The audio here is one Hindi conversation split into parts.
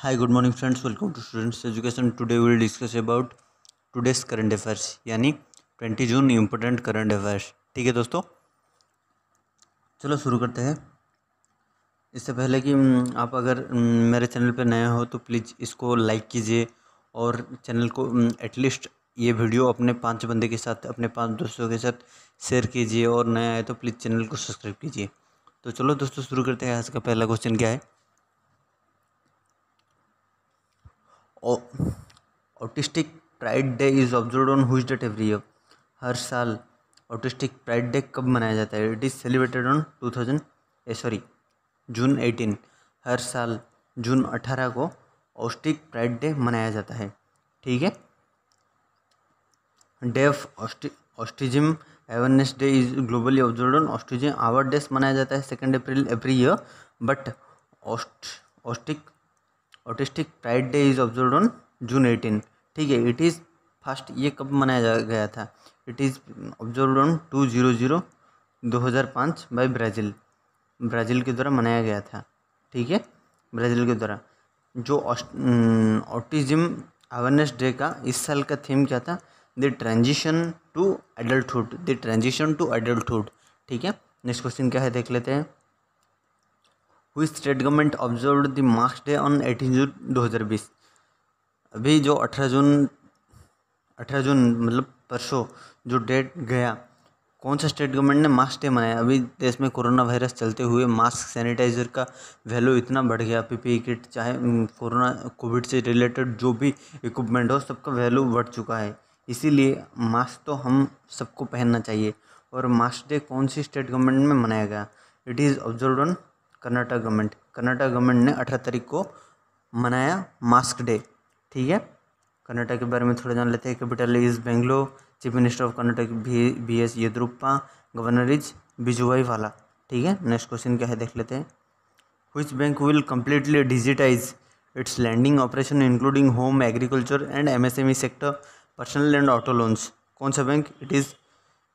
Hi good morning friends welcome to students education today will discuss about today's current affairs यानी twenty June important current affairs ठीक है दोस्तों चलो शुरू करते हैं इससे पहले कि आप अगर मेरे चैनल पर नए हो तो प्लीज़ इसको लाइक कीजिए और चैनल को एटलीस्ट ये वीडियो अपने पांच बंदे के साथ अपने पांच दोस्तों के साथ शेयर कीजिए और नया आए तो प्लीज़ चैनल को सब्सक्राइब कीजिए तो चलो दोस्तों शुरू करते हैं आज का पहला क्वेश्चन क्या है autistic pride day is observe on whose date every year हर साल ऑटिस्टिक प्राइड डे कब मनाया जाता है it is celebrated on two thousand a sorry June eighteen हर साल जून अठारह को ऑस्टिक प्राइड डे मनाया जाता है ठीक है डे ऑफ ऑस्टि autism awareness day is globally observe on autism our days मनाया जाता है second April every year but aut autistic autistic pride day is observe on June eighteen ठीक है इट इज़ फर्स्ट ये कब मनाया गया था it is observe on two zero zero दो हज़ार पाँच बाई ब्राज़ील ब्राज़ील के द्वारा मनाया गया था ठीक है ब्राज़ील के द्वारा जो ऑटिज्म अवेयरनेस डे का इस साल का थीम क्या था the transition to adulthood the transition to adulthood ठीक है नेक्स्ट क्वेश्चन क्या है देख लेते हैं हुई state government observe the masks day on eighteen June दो हज़ार बीस अभी जो अठारह जून अठारह जून मतलब परसों जो डेट गया कौन सा स्टेट गवर्नमेंट ने मास्क डे मनाया अभी देश में कोरोना वायरस चलते हुए मास्क सैनिटाइजर का वैल्यू इतना बढ़ गया पीपीई किट चाहे कोरोना कोविड से रिलेटेड जो भी इक्विपमेंट हो सबका वैल्यू बढ़ चुका है इसीलिए मास्क तो हम सबको पहनना चाहिए और मास्क डे कौन सी स्टेट गवर्नमेंट में मनाया गया it is observe on Karnataka government Karnataka government ने अठारह तारीख को मनाया मास्क डे ठीक है कर्नाटक के बारे में थोड़ा जान लेते हैं capital is Bangalore chief minister of Karnataka B S Yediyurappa governor is Vajubhai Vala ठीक है नेक्स्ट क्वेश्चन क्या है देख लेते हैं which bank will completely digitize its lending operation including home agriculture and msme sector personal and auto loans कौन सा bank it is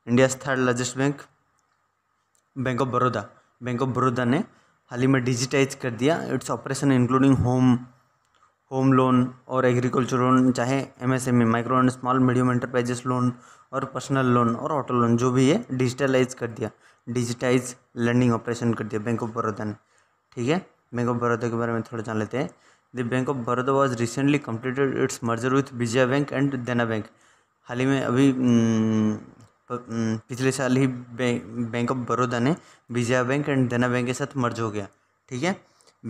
India third largest bank bank of Baroda bank of Baroda ने हाल ही में डिजिटाइज कर दिया its operation including home home loan और एग्रीकल्चर लोन चाहे MSME micro and small medium enterprises loan और पर्सनल लोन और ऑटो लोन जो भी है डिजिटलाइज कर दिया डिजिटाइज लर्निंग ऑपरेशन कर दिया बैंक ऑफ बड़ौदा ने ठीक है बैंक ऑफ बड़ौदा के बारे में थोड़ा जान लेते हैं the bank of Baroda was recently completed its merger with Vijaya bank and Dena bank हाल ही में अभी हम्म, तो, पिछले साल ही बैंक ऑफ बड़ौदा ने Vijaya bank and Dena bank के साथ मर्ज हो गया ठीक है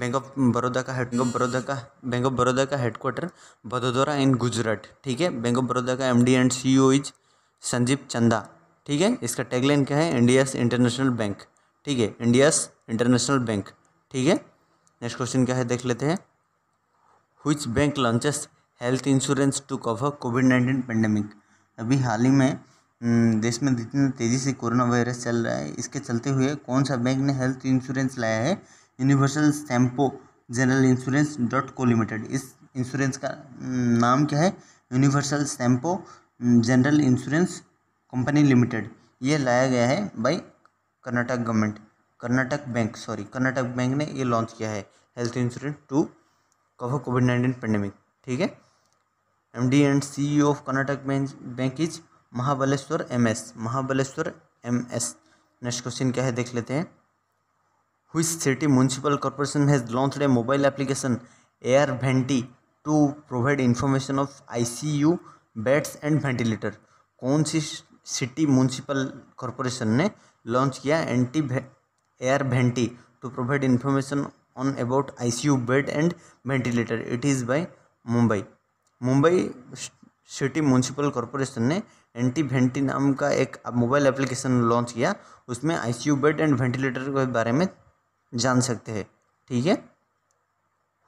बैंक ऑफ बड़ौदा का बैंक ऑफ हम्म। बड़ौदा का बैंक ऑफ बड़ौदा का हेडक्वार्टर बदोदरा इन गुजरात ठीक है बैंक ऑफ बड़ौदा का MD and CEO is Sanjiv Chadha ठीक है इसका टैगलाइन क्या है इंडियास इंटरनेशनल बैंक ठीक है इंडियास इंटरनेशनल बैंक ठीक है नेक्स्ट क्वेश्चन क्या है देख लेते हैं which bank launches health insurance to cover COVID nineteen pandemic अभी हाल ही में हम्म, देश में जितनी तेज़ी से कोरोना वायरस चल रहा है इसके चलते हुए कौन सा बैंक ने हेल्थ इंश्योरेंस लाया है universal Sompo general insurance dot co limited इस इंश्योरेंस का हम्म, नाम क्या है universal Sompo general insurance company limited ये लाया गया है by Karnataka government Karnataka bank sorry Karnataka bank ने ये लॉन्च किया है health insurance to cover COVID nineteen pandemic ठीक है M D and C E of Karnataka bank bank is Mahabaleshwara M S Mahabaleshwara M S next question क्या है देख लेते हैं which city municipal corporation has launch a mobile application Air Vanti to provide information of ICU beds and ventilator कौन सी सिटी म्यूनसिपल कॉरपोरेशन ने लॉन्च किया एंटी Air Vanti to provide information on about you bed and ventilator it is by Mumbai Mumbai city municipal corporation ने एंटी भेंटी नाम का एक मोबाइल एप्लीकेशन लॉन्च किया उसमें आईसीयू बेड एंड वेंटिलेटर के बारे में जान सकते हैं ठीक है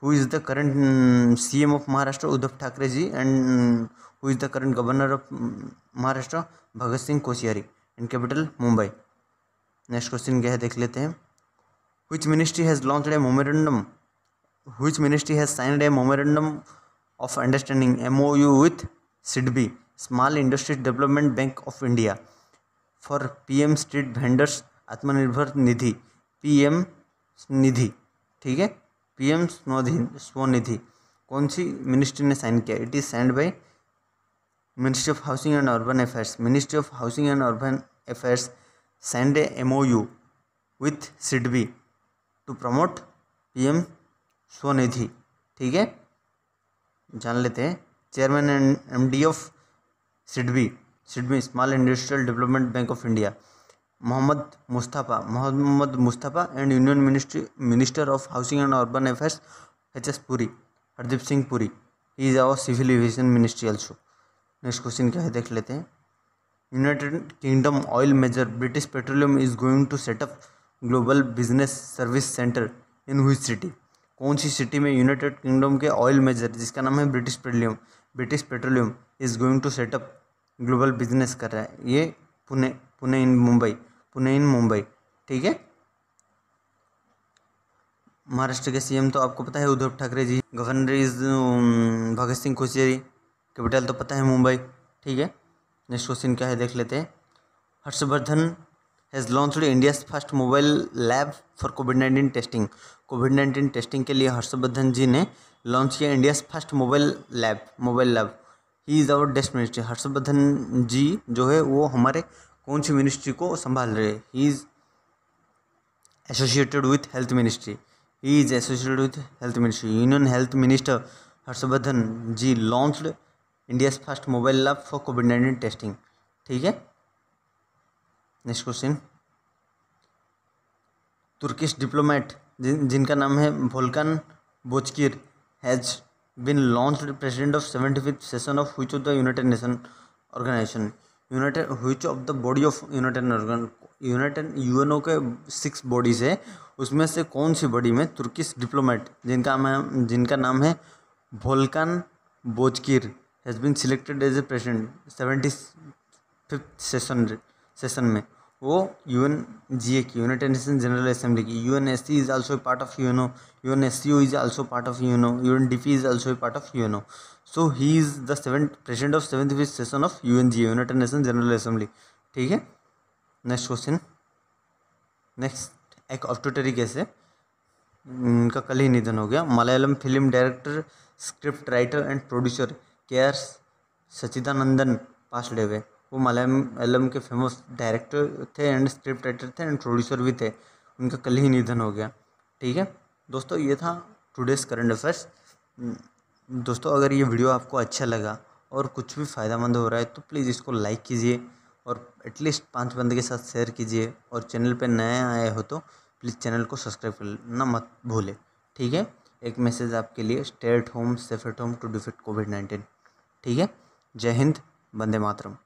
who is the current C M of Maharashtra Uddhav Thackeray ji and who is the current governor of Maharashtra Bhagat Singh Koshyari and capital Mumbai next question क्या है देख लेते हैं ministry has launch a memorandum which ministry has sign a memorandum of understanding M O U with SIDBI Small Industries Development Bank of India for PM Street Vendors आत्मनिर्भर निधि पीएम निधि ठीक है पीएम स्वनिधि स्वनिधि कौन सी मिनिस्ट्री ने साइन किया it is signed by ministry of housing and urban affairs ministry of housing and urban affairs signed M O U with SIDBI to promote PM Svanidhi ठीक है जान लेते हैं chairman and M D of SIDBI SIDBI small industrial development bank of India Mohammad Mustafa Mohammad Mustafa and union ministry minister of housing and urban affairs H S Puri Hardeep Singh Puri he is our civil aviation ministry also next question क्या है देख लेते हैं United Kingdom oil major British Petroleum is going to set up global business service centre in which city कौन सी सिटी में यूनाइटेड किंगडम के ऑयल मेजर जिसका नाम है British Petroleum British Petroleum is going to set up global business कर रहा है ये पुणे पुणे इन मुंबई पुणे इन मुंबई ठीक है महाराष्ट्र के सीएम तो आपको पता है Uddhav Thackeray ji governor is Bhagat Singh Koshyari capital तो पता है मुंबई ठीक है नेक्स्ट क्वेश्चन क्या है देख लेते हैं Harshvardhan has launch India first mobile lab for COVID nineteen testing COVID nineteen testing के लिए हर्षवर्धन जी ने लॉन्च किया India first mobile lab mobile lab he is our डेस्ट मिनिस्ट्री हर्षवर्धन जी जो है वो हमारे कौन सी मिनिस्ट्री को संभाल रहे he is associated with health ministry he is associated with health ministry union health minister Harshvardhan ji launched India first mobile lab for COVID nineteen testing ठीक है नेक्स्ट क्वेश्चन तुर्किश डिप्लोमेट जिन जिनका नाम है Volkan Bozkir been launch president of seventy fifth session of which of the United Nation Organization United which of the body of United United U N O के सिक्स बॉडीज़ है उसमें से कौन सी बॉडी में तुर्किस डिप्लोमेट जिनका जिनका नाम है Volkan Bozkir has been selected as a president seventy fifth session session में वो यू एन जी ए की यूनाइटेड नेशन जनरल असेंबली की U N S C is also part of UNO U N S C O is also part of UNO U N D P is also part of UNO so he is the seven president of seven fifth session of U N G A United Nation General Assembly ठीक है नेक्स्ट क्वेश्चन नेक्स्ट एक ऑप्टोटरी कैसे इनका कल ही निधन हो गया Malayalam film director script writer and producer K R Sachidanandan passed डे हुए वो मलयालम एलम के फेमस डायरेक्टर थे एंड स्क्रिप्ट राइटर थे एंड प्रोड्यूसर भी थे उनका कल ही निधन हो गया ठीक है दोस्तों ये था टुडेस करंट अफेयर्स दोस्तों अगर ये वीडियो आपको अच्छा लगा और कुछ भी फ़ायदेमंद हो रहा है तो प्लीज़ इसको लाइक कीजिए और एटलीस्ट पाँच बंदे के साथ शेयर कीजिए और चैनल पर नए आए हो तो प्लीज़ चैनल को सब्सक्राइब करना मत भूले ठीक है एक मैसेज आपके लिए stay at home safe at home to defeat COVID nineteen ठीक है जय हिंद बंदे मातरम